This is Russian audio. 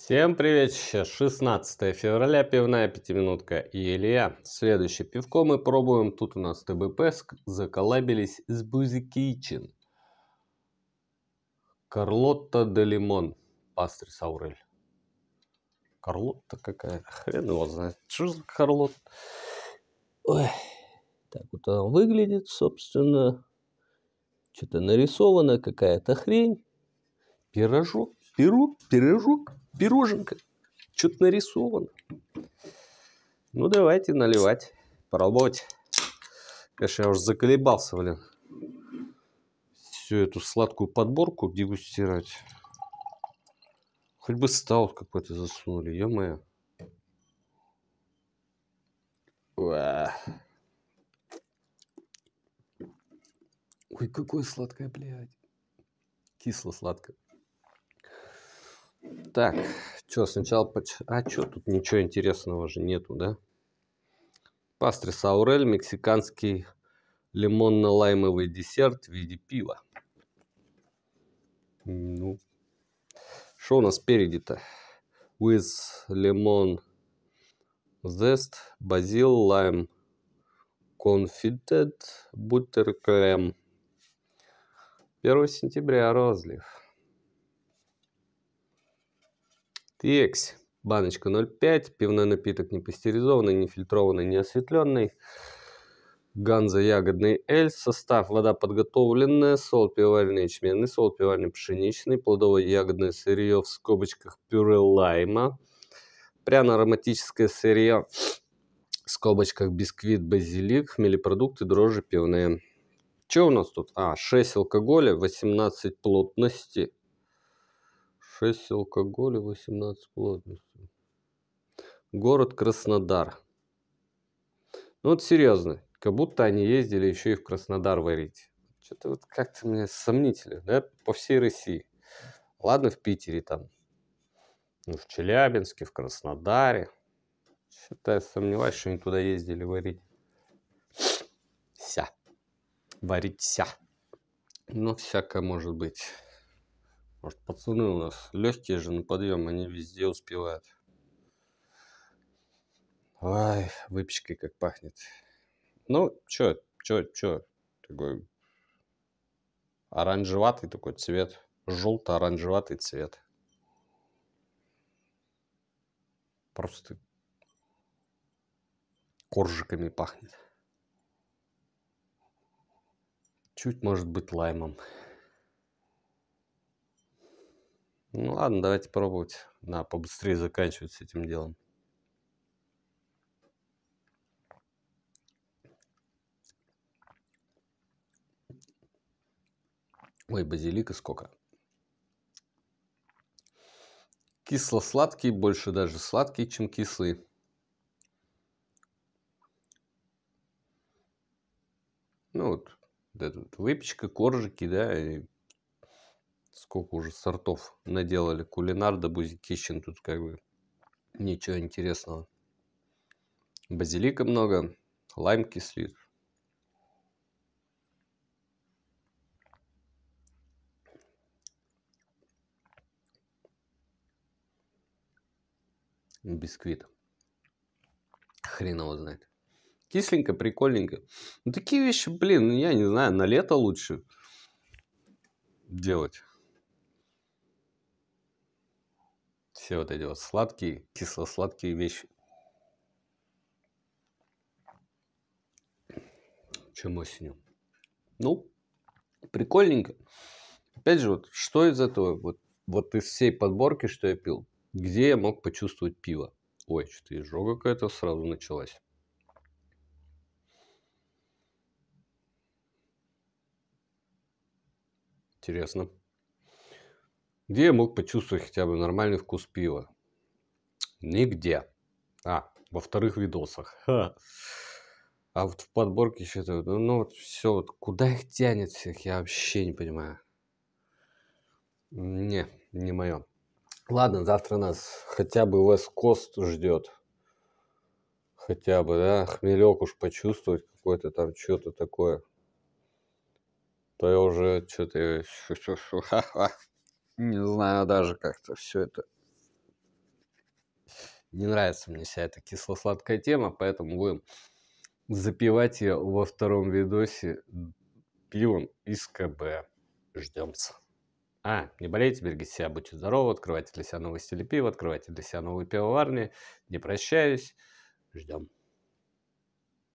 Всем привет! 16 февраля, пивная пятиминутка и Илья. Следующее пивко мы пробуем. Тут у нас ТБП заколабились с Бузи Кичин. Карлотта де Лимон. Пастри Саурель. Карлотта какая Хрен его знает. Что за Карлотта? Ой. Так вот она выглядит, собственно. Что-то нарисовано, какая-то хрень. Пирожок Пирог, пирожок, пироженка. Что-то нарисовано. Ну, давайте наливать, поработать. Конечно, я уже заколебался, блин. Всю эту сладкую подборку дегустировать. Хоть бы стал какой-то засунули, ё-моё. Ой, какое сладкое, блядь. Кисло-сладкое. Так, что, сначала... Поч... А что, тут ничего интересного же нету, да? Пастри саурель, мексиканский лимонно-лаймовый десерт в виде пива. Ну, что у нас спереди-то? With lemon zest, basil, lime, confited butter крем. 1 сентября розлив. TX. Баночка 0,5, пивной напиток не пастеризованный, не фильтрованный, не осветленный. Ганза ягодный эль. Состав вода подготовленная, соль пивоваренный ячменный, соль пивоваренный пшеничный, плодовое ягодное сырье в скобочках пюре лайма, пряно-ароматическое сырье в скобочках бисквит, базилик, хмелепродукты, дрожжи пивные. Что у нас тут? А, 6 алкоголя, 18 плотности, 6 алкоголя, 18 плотности. Город Краснодар. Ну вот серьезно, как будто они ездили еще и в Краснодар варить. Что-то вот как-то мне сомнительно, да, по всей России. Ладно, в Питере там, ну, в Челябинске, в Краснодаре. Что-то я сомневаюсь, что они туда ездили варить. вся Варить вся Но ну, всякое может быть. Может, что пацаны у нас легкие же на подъем, они везде успевают. Ай, выпечкой как пахнет. Ну, чё, чё, чё, такой оранжеватый такой цвет, желто-оранжеватый цвет. Просто коржиками пахнет. Чуть может быть лаймом. Ну ладно, давайте пробовать. На, побыстрее заканчивать с этим делом. Ой, базилика сколько? Кисло-сладкий, больше даже сладкий, чем кислый. Ну вот, вот эта вот выпечка, коржики, да, и сколько уже сортов наделали. Кулинар да Бузикищен тут как бы ничего интересного. Базилика много, лайм кислит. Бисквит. Хрен его знает. Кисленько, прикольненько. Ну, такие вещи, блин, ну, я не знаю, на лето лучше делать. все вот эти вот сладкие, кисло-сладкие вещи. Чем осенью. Ну, прикольненько. Опять же, вот что из этого, вот, вот из всей подборки, что я пил, где я мог почувствовать пиво? Ой, что-то изжога какая-то сразу началась. Интересно. Где я мог почувствовать хотя бы нормальный вкус пива? Нигде. А, во вторых видосах. Ха. А вот в подборке еще то, ну, ну, вот все, вот куда их тянет всех, я вообще не понимаю. Не, не мое. Ладно, завтра нас хотя бы West Coast ждет. Хотя бы, да, хмелек уж почувствовать какой-то там что-то такое. То я уже что-то не знаю даже как-то все это. Не нравится мне вся эта кисло-сладкая тема, поэтому будем запивать ее во втором видосе пивом из КБ. Ждемся. А, не болейте, берегите себя, будьте здоровы, открывайте для себя новые стили пива, открывайте для себя новые пивоварни. Не прощаюсь. Ждем.